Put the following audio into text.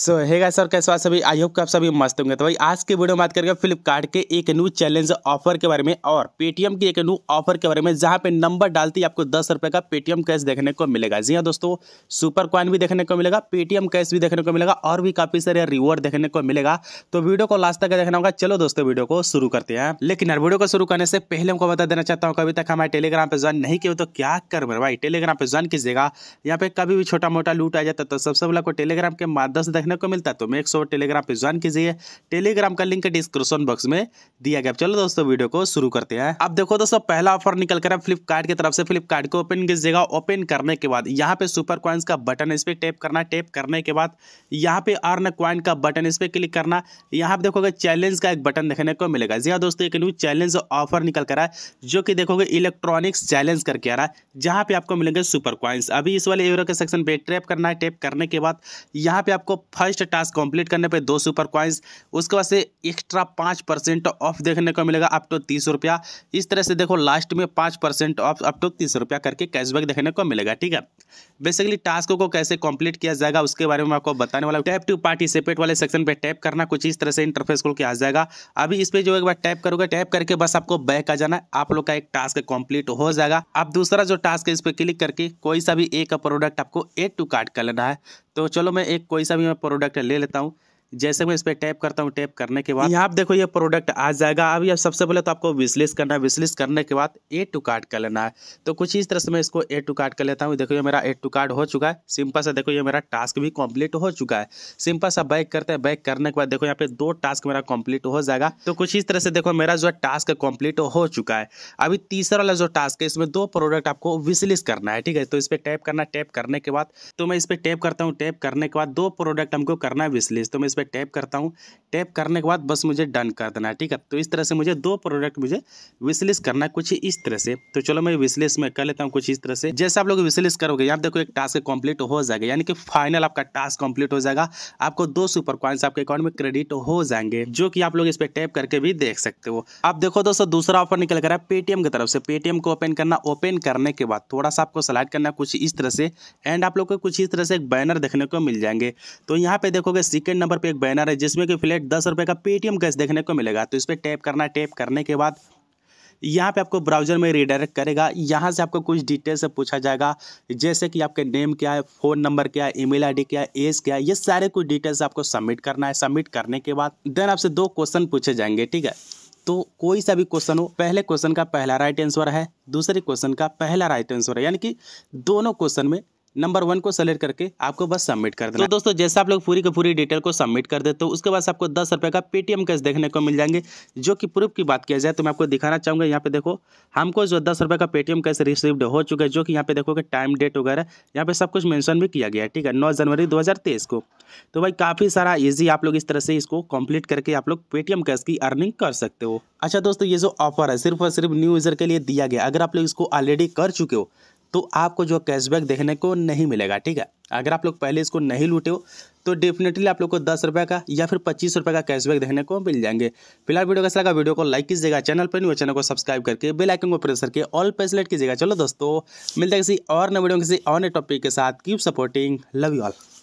सो है सर कैसे आप सभी आई होप कि आप सभी मस्त होंगे तो भाई आज के वीडियो में बात करेंगे फ्लिपकार्ट के एक न्यू चैलेंज ऑफर के बारे में और पेटीएम की एक न्यू ऑफर के बारे में जहां पे नंबर डालते ही आपको दस रुपये का पेटीएम कैश देखने को मिलेगा जी हाँ दोस्तों सुपर कॉइन भी देखने को मिलेगा पेटीएम कैश भी देखने को मिलेगा और भी काफी सारे रिवॉर्ड देखने को मिलेगा तो वीडियो को लास्ट तक देखना होगा चलो दोस्तों वीडियो को शुरू करते हैं लेकिन हर वीडियो को शुरू करने से पहले हमको बता देना चाहता हूँ अभी तक हमारे टेलीग्राम पर ज्वाइन नहीं किया तो क्या कर भाई टेलीग्राम पर ज्वाइन कीजिएगा यहाँ पे कभी भी छोटा मोटा लूट आ जाता तो सबसे पहले आपको टेलीग्राम के माध्यम से देखने को मिलता है तो मेक श्योर टेलीग्राम पे ज्वाइन कीजिए टेलीग्राम का लिंक डिस्क्रिप्शन बॉक्स में दिया गया चलो दोस्तों वीडियो को शुरू करते हैं अब देखो दोस्तों पहला ऑफर निकल कर फ्लिपकार्ट की तरफ से फ्लिपकार्ट को ओपन कीजिएगा ओपन करने के बाद यहाँ पे सुपर क्वाइंस का बटन इस पर टेप करना टेप करने के बाद यहाँ पे अर्न क्वाइन का बटन इस पर क्लिक करना यहाँ पे देखोगे चैलेंज का एक बटन देखने को मिलेगा जी हाँ दोस्तों एक न्यू चैलेंज ऑफर निकल कर है जो कि देखोगे इलेक्ट्रॉनिक्स चैलेंज करके आ रहा है जहाँ पे आपको मिलेंगे सुपर क्वाइंस अभी इस वाले यूरो के सेक्शन पे टैप करना है टैप करने के बाद यहाँ पे आपको फर्स्ट टास्क कंप्लीट करने पे दो सुपर क्वाइंस उसके बाद से एक्स्ट्रा पाँच परसेंट ऑफ देखने को मिलेगा अप टू तीस रुपया इस तरह से देखो लास्ट में पाँच परसेंट ऑफ अप टू तीस रुपया करके कैशबैक देखने को मिलेगा ठीक है बेसिकली टास्क को कैसे कंप्लीट किया जाएगा उसके बारे में आपको बताने वाला टैप टू पार्टिसिपेट वाले सेक्शन पर टैप करना कुछ इस तरह से इंटरफेस खोल के आ जाएगा अभी इस पर जो एक बार टैप करोगे टैप करके बस आपको बैक आ जाना आप लोग का एक टास्क कंप्लीट हो जाएगा आप दूसरा जो टास्क है इस पर क्लिक करके कोई सा भी एक प्रोडक्ट आपको एड टू कार्ड कर लेना है तो चलो मैं एक कोई सा भी मैं प्रोडक्ट ले लेता हूँ जैसे मैं इस पर टैप करता हूँ टैप करने के बाद यहाँ आप देखो ये प्रोडक्ट आ जाएगा अभी यह सबसे पहले तो आपको विश्लेष करना है विश्लेष करने के बाद ए टू कार्ड कर लेना है तो कुछ इस तरह से मैं इसको ए टू कार्ड कर लेता हूँ देखो ये मेरा ए टू कार्ड हो चुका है सिंपल सा देखो ये मेरा टास्क भी कम्प्लीट हो चुका है सिंपल सा बैक करते हैं बैक करने के बाद देखो यहाँ पे दो टास्क मेरा कम्प्लीट हो जाएगा तो कुछ इस तरह से देखो मेरा जो है टास्क कम्प्लीट हो चुका है अभी तीसरा वाला जो टास्क है इसमें दो प्रोडक्ट आपको विश्लेष करना है ठीक है तो इस पर टैप करना टैप करने के बाद तो मैं इस पर टैप करता हूँ टैप करने के बाद दो प्रोडक्ट हमको करना है विशलिस्ट तो मैं पर टैप करता हूँ टैप करने के बाद बस मुझे डन कर देना है ठीक है तो इस तरह से मुझे दो प्रोडक्ट मुझे विशलिस करना है कुछ इस तरह से तो चलो मैं विशलिस में कर लेता हूँ कुछ इस तरह से जैसे आप लोग विशलिस करोगे यहाँ देखो एक टास्क कंप्लीट हो जाएगा यानी कि फाइनल आपका टास्क कंप्लीट हो जाएगा आपको दो सुपर कॉइन्स आपके अकाउंट में क्रेडिट हो जाएंगे जो कि आप लोग इस पर टैप करके भी देख सकते हो आप देखो दोस्तों दूसरा ऑफर निकल कर पेटीएम की तरफ से पेटीएम को ओपन करना ओपन करने के बाद थोड़ा सा आपको सलाइड करना कुछ इस तरह से एंड आप लोग को कुछ इस तरह से एक बैनर देखने को मिल जाएंगे तो यहाँ पे देखोगे सेकेंड नंबर पे पे एक बैनर है जिसमें कि फ्लैट दस रुपये का पेटीएम कैश देखने को मिलेगा तो इस पर टैप करना टैप करने के बाद यहाँ पे आपको ब्राउजर में रिडायरेक्ट करेगा यहाँ से आपको कुछ डिटेल्स से पूछा जाएगा जैसे कि आपके नेम क्या है फ़ोन नंबर क्या है ईमेल आईडी क्या है एज क्या है ये सारे कुछ डिटेल्स आपको सबमिट करना है सबमिट करने के बाद देन आपसे दो क्वेश्चन पूछे जाएंगे ठीक है तो कोई सा भी क्वेश्चन हो पहले क्वेश्चन का पहला राइट आंसर है दूसरे क्वेश्चन का पहला राइट आंसर है यानी कि दोनों क्वेश्चन में नंबर वन को सेलेक्ट करके आपको बस सबमिट कर देना तो दोस्तों जैसे आप लोग पूरी की पूरी डिटेल को सबमिट कर देते हो उसके बाद आपको दस रुपये का पेटीएम कैश देखने को मिल जाएंगे जो कि प्रूफ की बात किया जाए तो मैं आपको दिखाना चाहूँगा यहाँ पे देखो हमको जो दस रुपये का पेटीएम कैश रिसीव्ड हो चुका है जो कि यहाँ पे देखो कि टाइम डेट वगैरह यहाँ पर सब कुछ मैंशन भी किया गया है ठीक है नौ जनवरी दो को तो भाई काफ़ी सारा ईजी आप लोग इस तरह से इसको कम्प्लीट करके आप लोग पेटीएम कैश की अर्निंग कर सकते हो अच्छा दोस्तों ये जो ऑफर है सिर्फ और सिर्फ न्यू यूज़र के लिए दिया गया अगर आप लोग इसको ऑलरेडी कर चुके हो तो आपको जो कैशबैक देखने को नहीं मिलेगा ठीक है अगर आप लोग पहले इसको नहीं लूटे हो तो डेफिनेटली आप लोग को दस रुपये का या फिर पच्चीस रुपये का कैशबैक देखने को मिल जाएंगे फिलहाल वीडियो कैसा लगा वीडियो को लाइक कीजिएगा चैनल पर नहीं चैनल को सब्सक्राइब करके बेल आइकन को प्रेस करके ऑल पे सेलेक्ट कीजिएगा चलो दोस्तों मिलते हैं किसी और नए वीडियो किसी और नए टॉपिक के साथ keep supporting love you all